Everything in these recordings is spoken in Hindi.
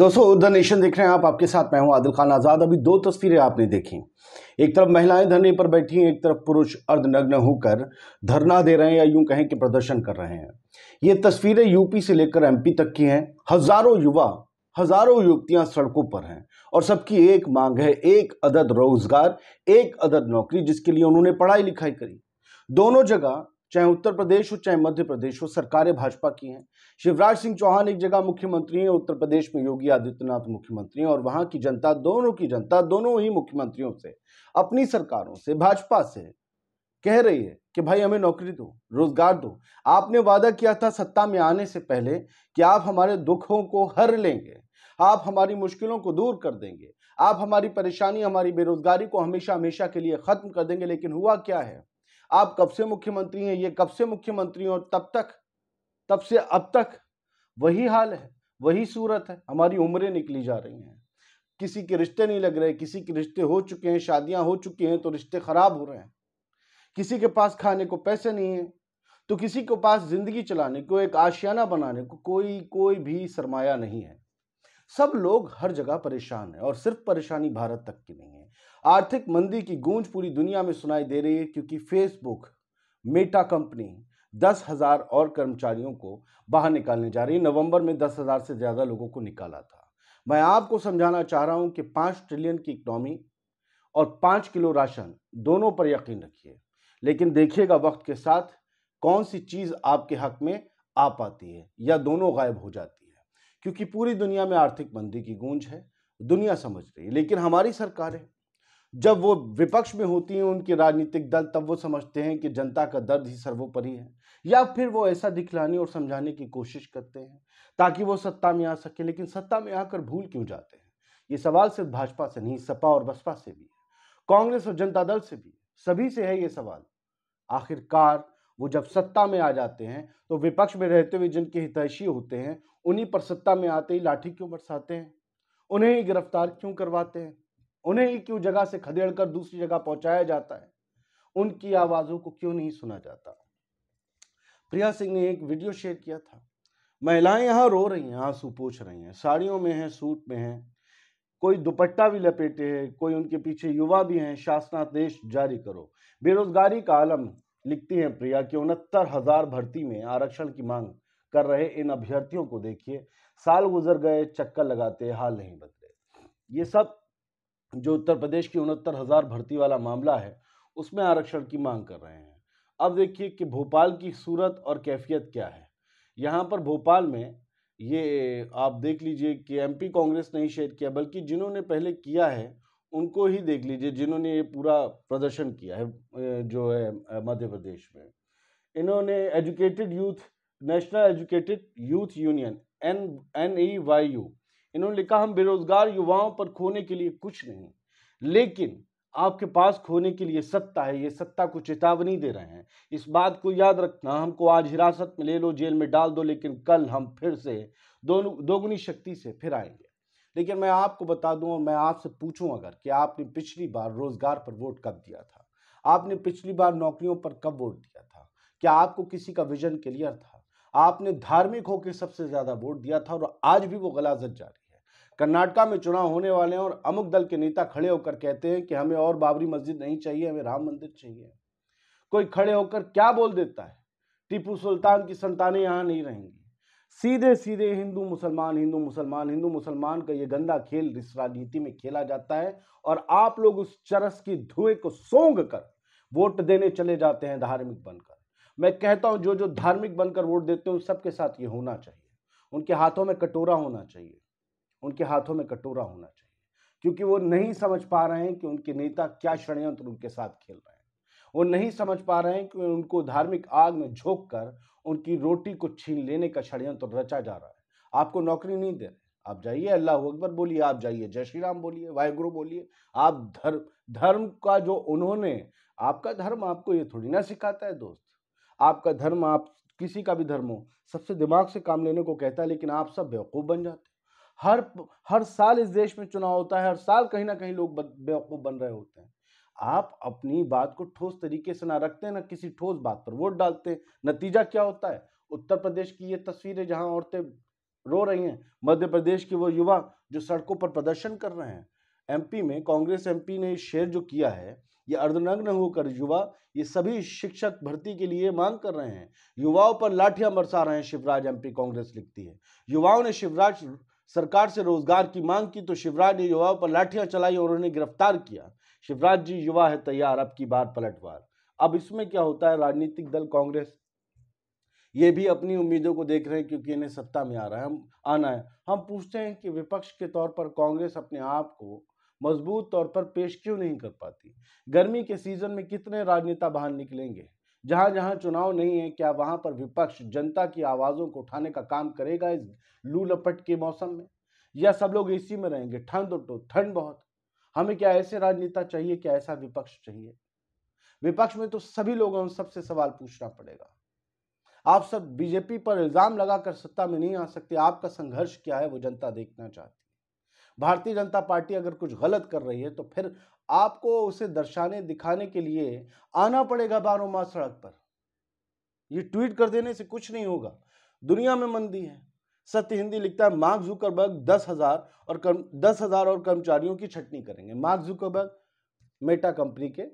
दोस्तों द नेशन देख रहे हैं आप आपके साथ मैं हूं आदिल खान आज़ाद अभी दो तस्वीरें आपने देखी एक तरफ महिलाएं धरने पर बैठी हैं एक तरफ पुरुष अर्धनग्न होकर धरना दे रहे हैं या यूं कहें कि प्रदर्शन कर रहे हैं ये तस्वीरें यूपी से लेकर एमपी तक की हैं हजारों युवा हजारों युवतियां सड़कों पर हैं और सबकी एक मांग है एक अदद रोजगार एक अदद नौकरी जिसके लिए उन्होंने पढ़ाई लिखाई करी दोनों जगह चाहे उत्तर प्रदेश हो चाहे मध्य प्रदेश हो सरकारें भाजपा की हैं शिवराज सिंह चौहान एक जगह मुख्यमंत्री हैं उत्तर प्रदेश में योगी आदित्यनाथ मुख्यमंत्री हैं और वहाँ की जनता दोनों की जनता दोनों ही मुख्यमंत्रियों से अपनी सरकारों से भाजपा से कह रही है कि भाई हमें नौकरी दो रोजगार दो आपने वादा किया था सत्ता में आने से पहले कि आप हमारे दुखों को हर लेंगे आप हमारी मुश्किलों को दूर कर देंगे आप हमारी परेशानी हमारी बेरोजगारी को हमेशा हमेशा के लिए खत्म कर देंगे लेकिन हुआ क्या है आप कब से मुख्यमंत्री हैं ये कब से मुख्यमंत्री और तब तक तब से अब तक वही हाल है वही सूरत है हमारी उम्रें निकली जा रही हैं किसी के रिश्ते नहीं लग रहे किसी के रिश्ते हो चुके हैं शादियां हो चुकी हैं तो रिश्ते खराब हो रहे हैं किसी के पास खाने को पैसे नहीं है तो किसी के पास ज़िंदगी चलाने को एक आशियाना बनाने को कोई कोई भी सरमाया नहीं है सब लोग हर जगह परेशान है और सिर्फ परेशानी भारत तक की नहीं है आर्थिक मंदी की गूंज पूरी दुनिया में सुनाई दे रही है क्योंकि फेसबुक मेटा कंपनी दस हजार और कर्मचारियों को बाहर निकालने जा रही है नवंबर में दस हजार से ज़्यादा लोगों को निकाला था मैं आपको समझाना चाह रहा हूं कि पांच ट्रिलियन की इकनॉमी और पांच किलो राशन दोनों पर यकीन रखिए लेकिन देखिएगा वक्त के साथ कौन सी चीज़ आपके हक में आ पाती है या दोनों गायब हो जाती है क्योंकि पूरी दुनिया में आर्थिक मंदी की गूंज है दुनिया समझ रही है लेकिन हमारी सरकारें जब वो विपक्ष में होती हैं उनके राजनीतिक दल तब वो समझते हैं कि जनता का दर्द ही सर्वोपरि है या फिर वो ऐसा दिखलाने और समझाने की कोशिश करते हैं ताकि वो सत्ता में आ सके लेकिन सत्ता में आकर भूल क्यों जाते हैं ये सवाल सिर्फ भाजपा से नहीं सपा और बसपा से भी है कांग्रेस और जनता दल से भी सभी से है ये सवाल आखिरकार वो जब सत्ता में आ जाते हैं तो विपक्ष में रहते हुए जिनके हितैषी होते हैं उन्हीं पर सत्ता में आते ही लाठी क्यों बरसाते हैं उन्हें ही गिरफ्तार क्यों करवाते हैं उन्हें ही क्यों जगह से खदेड़ कर दूसरी जगह पहुंचाया जाता है उनकी आवाज़ों को क्यों नहीं सुना जाता प्रिया सिंह ने एक वीडियो शेयर किया था महिलाएं यहां रो रही हैं आंसू पूछ रही हैं साड़ियों में हैं सूट में हैं कोई दुपट्टा भी लपेटे है कोई उनके पीछे युवा भी हैं शासनादेश जारी करो बेरोजगारी का आलम लिखती हैं प्रिया कि उनहत्तर हजार भर्ती में आरक्षण की मांग कर रहे इन अभ्यर्थियों को देखिए साल गुजर गए चक्कर लगाते हाल नहीं बदले ये सब जो उत्तर प्रदेश की उनहत्तर हजार भर्ती वाला मामला है उसमें आरक्षण की मांग कर रहे हैं अब देखिए कि भोपाल की सूरत और कैफियत क्या है यहाँ पर भोपाल में ये आप देख लीजिए कि एमपी कांग्रेस नहीं शेयर किया बल्कि जिन्होंने पहले किया है उनको ही देख लीजिए जिन्होंने ये पूरा प्रदर्शन किया है जो है मध्य प्रदेश में इन्होंने educated youth national educated youth union N N E Y U इन्होंने लिखा हम बेरोजगार युवाओं पर खोने के लिए कुछ नहीं लेकिन आपके पास खोने के लिए सत्ता है ये सत्ता को चेतावनी दे रहे हैं इस बात को याद रखना हमको आज हिरासत में ले लो जेल में डाल दो लेकिन कल हम फिर से दोनों दोगुनी शक्ति से फिर आएंगे लेकिन मैं आपको बता दूं और मैं आपसे पूछूं अगर कि आपने पिछली बार रोज़गार पर वोट कब दिया था आपने पिछली बार नौकरियों पर कब वोट दिया था क्या आपको किसी का विजन क्लियर था आपने धार्मिक होकर सबसे ज़्यादा वोट दिया था और आज भी वो गलाजत जारी कर्नाटका में चुनाव होने वाले हैं और अमुक दल के नेता खड़े होकर कहते हैं कि हमें और बाबरी मस्जिद नहीं चाहिए हमें राम मंदिर चाहिए कोई खड़े होकर क्या बोल देता है टीपू सुल्तान की संतानें यहाँ नहीं रहेंगी सीधे सीधे हिंदू मुसलमान हिंदू मुसलमान हिंदू मुसलमान का ये गंदा खेल इस राजनीति में खेला जाता है और आप लोग उस चरस की धुएं को सोंग कर वोट देने चले जाते हैं धार्मिक बनकर मैं कहता हूं जो जो धार्मिक बनकर वोट देते हैं उन सबके साथ ये होना चाहिए उनके हाथों में कटोरा होना चाहिए उनके हाथों में कटोरा होना चाहिए क्योंकि वो नहीं समझ पा रहे हैं कि उनके नेता क्या षडयंत्र उनके साथ खेल रहे हैं वो नहीं समझ पा रहे हैं कि उनको धार्मिक आग में झोंक कर उनकी रोटी को छीन लेने का षड्यंत्र तो रचा जा रहा है आपको नौकरी नहीं दे रहे आप जाइए अल्लाह अकबर बोलिए आप जाइए जय श्री राम बोलिए वाहगुरु बोलिए आप धर्म धर्म का जो उन्होंने आपका धर्म आपको ये थोड़ी ना सिखाता है दोस्त आपका धर्म आप किसी का भी धर्म हो सबसे दिमाग से काम लेने को कहता है लेकिन आप सब बेवकूफ़ बन जाते हर हर साल इस देश में चुनाव होता है हर साल कहीं ना कहीं लोग बेवकूफ़ बन रहे होते हैं आप अपनी बात को ठोस तरीके से ना रखते हैं ना किसी ठोस बात पर वोट डालते हैं नतीजा क्या होता है उत्तर प्रदेश की ये तस्वीरें जहां जहाँ औरतें रो रही हैं मध्य प्रदेश के वो युवा जो सड़कों पर प्रदर्शन कर रहे हैं एमपी में कांग्रेस एमपी ने शेयर जो किया है ये अर्धनग्न होकर युवा ये सभी शिक्षक भर्ती के लिए मांग कर रहे हैं युवाओं पर लाठियां बरसा रहे हैं शिवराज एमपी कांग्रेस लिखती है युवाओं ने शिवराज सरकार से रोजगार की मांग की तो शिवराज ने युवाओं पर लाठियां चलाई और उन्हें गिरफ्तार किया शिवराज जी युवा है तैयार अब की बार पलटवार अब इसमें क्या होता है राजनीतिक दल कांग्रेस ये भी अपनी उम्मीदों को देख रहे हैं क्योंकि इन्हें सत्ता में आ रहा है हम आना है हम पूछते हैं कि विपक्ष के तौर पर कांग्रेस अपने आप को मजबूत तौर पर पेश क्यों नहीं कर पाती गर्मी के सीजन में कितने राजनेता बाहर निकलेंगे जहां जहां चुनाव नहीं है क्या वहां पर विपक्ष जनता की आवाज़ों को उठाने का काम करेगा इस लू लपट के मौसम में या सब लोग इसी में रहेंगे ठंड तो ठंड बहुत हमें क्या ऐसे राजनेता चाहिए क्या ऐसा विपक्ष चाहिए विपक्ष में तो सभी लोगों सबसे सवाल पूछना पड़ेगा आप सब बीजेपी पर इल्जाम लगाकर सत्ता में नहीं आ सकते आपका संघर्ष क्या है वो जनता देखना चाहती भारतीय जनता पार्टी अगर कुछ गलत कर रही है तो फिर आपको उसे दर्शाने दिखाने के लिए आना पड़ेगा बारो मास सड़क पर ये ट्वीट कर देने से कुछ नहीं होगा दुनिया में मंदी है सत्य हिंदी लिखता है मार्क जुकरबर्ग दस हजार और कर्म दस हजार और कर्मचारियों की छटनी करेंगे मार्क जुकरबर्ग मेटा कंपनी के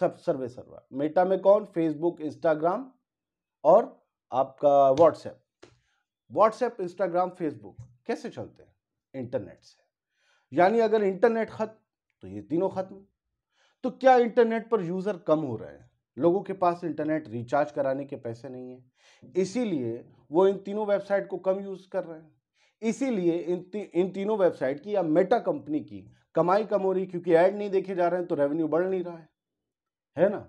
सब सर्वे सर्वर मेटा में कौन फेसबुक इंस्टाग्राम और आपका व्हाट्सएप व्हाट्सएप इंस्टाग्राम फेसबुक कैसे चलते हैं इंटरनेट से यानी अगर इंटरनेट खत्म तो ये तीनों खत्म तो क्या इंटरनेट पर यूजर कम हो रहे हैं लोगों के पास इंटरनेट रिचार्ज कराने के पैसे नहीं है इसीलिए वो इन तीनों वेबसाइट को कम यूज़ कर रहे हैं इसीलिए इन ती, इन तीनों वेबसाइट की या मेटा कंपनी की कमाई कम हो रही क्योंकि ऐड नहीं देखे जा रहे हैं तो रेवेन्यू बढ़ नहीं रहा है है ना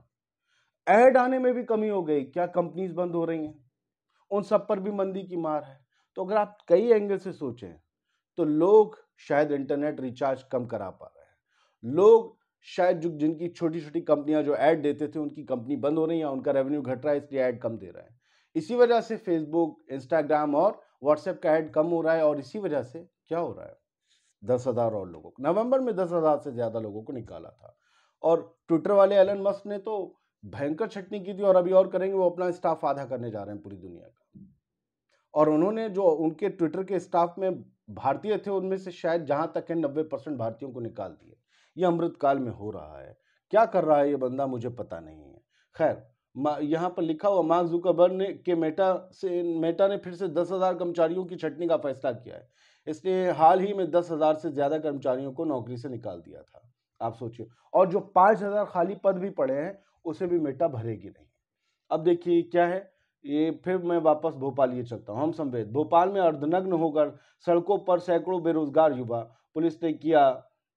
ऐड आने में भी कमी हो गई क्या कंपनीज बंद हो रही हैं उन सब पर भी मंदी की मार है तो अगर आप कई एंगल से सोचें तो लोग शायद इंटरनेट रिचार्ज कम करा पा रहे हैं लोग शायद जो जिनकी छोटी छोटी कंपनियां जो ऐड देते थे उनकी कंपनी बंद हो रही है उनका रेवेन्यू घट रहा है इसलिए ऐड कम दे रहा है इसी वजह से फेसबुक इंस्टाग्राम और व्हाट्सएप का ऐड कम हो रहा है और इसी वजह से क्या हो रहा है दस हज़ार और लोगों को नवंबर में दस हज़ार से ज़्यादा लोगों को निकाला था और ट्विटर वाले एलन मस्क ने तो भयंकर छटनी की थी और अभी और करेंगे वो अपना स्टाफ आधा करने जा रहे हैं पूरी दुनिया का और उन्होंने जो उनके ट्विटर के स्टाफ में भारतीय थे उनमें से शायद जहाँ तक है नब्बे परसेंट भारतीयों को निकाल दिए ये अमृत काल में हो रहा है क्या कर रहा है ये बंदा मुझे पता नहीं है खैर यहाँ पर लिखा हुआ मार्क जुकरबर्ग ने के मेटा से मेटा ने फिर से दस हज़ार कर्मचारियों की छटनी का फैसला किया है इसने हाल ही में दस हज़ार से ज़्यादा कर्मचारियों को नौकरी से निकाल दिया था आप सोचिए और जो पाँच हज़ार खाली पद भी पड़े हैं उसे भी मेटा भरेगी नहीं अब देखिए क्या है ये फिर मैं वापस भोपाल ये चलता हूँ हम संवेद भोपाल में अर्धनग्न होकर सड़कों पर सैकड़ों बेरोजगार युवा पुलिस ने किया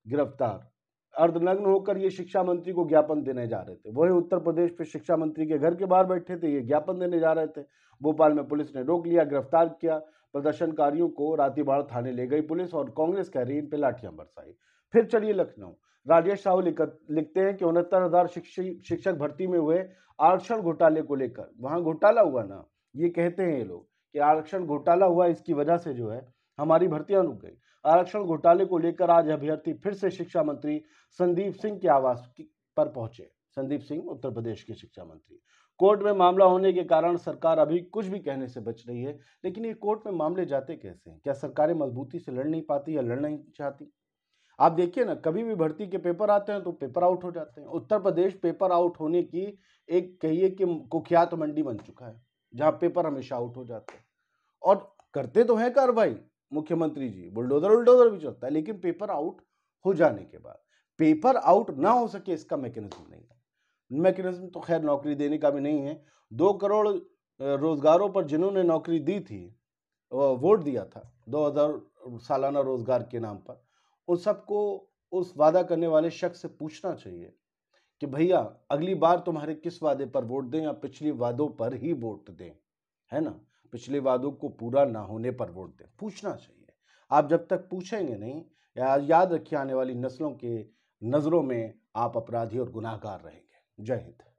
गिरफ्तार अर्धनग्न होकर ये शिक्षा मंत्री को ज्ञापन देने जा रहे थे वही उत्तर प्रदेश पे शिक्षा मंत्री के घर के बाहर बैठे थे ये ज्ञापन देने जा रहे थे भोपाल में पुलिस ने रोक लिया गिरफ्तार किया प्रदर्शनकारियों को रातीबाड़ थाने ले गई पुलिस और कांग्रेस कह रही इन पे लाठियां बरसाई फिर चलिए लखनऊ राजेश साहू लिखते हैं कि उनहत्तर हजार शिक्षक भर्ती में हुए आरक्षण घोटाले को लेकर वहाँ घोटाला हुआ ना ये कहते हैं ये लोग कि आरक्षण घोटाला हुआ इसकी वजह से जो है हमारी भर्तियां रुक गई आरक्षण घोटाले को लेकर आज अभ्यर्थी फिर से शिक्षा मंत्री संदीप सिंह के आवास पर पहुंचे संदीप सिंह उत्तर प्रदेश के शिक्षा मंत्री कोर्ट में मामला होने के कारण सरकार अभी कुछ भी कहने से बच रही है लेकिन ये कोर्ट में मामले जाते कैसे हैं क्या सरकारें मजबूती से लड़ नहीं पाती या लड़ नहीं चाहती आप देखिए ना कभी भी भर्ती के पेपर आते हैं तो पेपर आउट हो जाते हैं उत्तर प्रदेश पेपर आउट होने की एक कहिए कि कुख्यात मंडी बन चुका है जहाँ पेपर हमेशा आउट हो जाते हैं और करते तो हैं कार्रवाई मुख्यमंत्री जी बुलडोजर उल्डोजर भी चलता है लेकिन पेपर आउट हो जाने के बाद पेपर आउट ना हो सके इसका मैकेनिज्म नहीं है मैकेनिज्म तो खैर नौकरी देने का भी नहीं है दो करोड़ रोजगारों पर जिन्होंने नौकरी दी थी वोट दिया था दो हज़ार सालाना रोजगार के नाम पर उन सबको उस वादा करने वाले शख्स से पूछना चाहिए कि भैया अगली बार तुम्हारे किस वादे पर वोट दें या पिछली वादों पर ही वोट दें है ना पिछले वादों को पूरा ना होने पर वोट दें पूछना चाहिए आप जब तक पूछेंगे नहीं या याद रखिए आने वाली नस्लों के नज़रों में आप अपराधी और गुनाहगार रहेंगे जय हिंद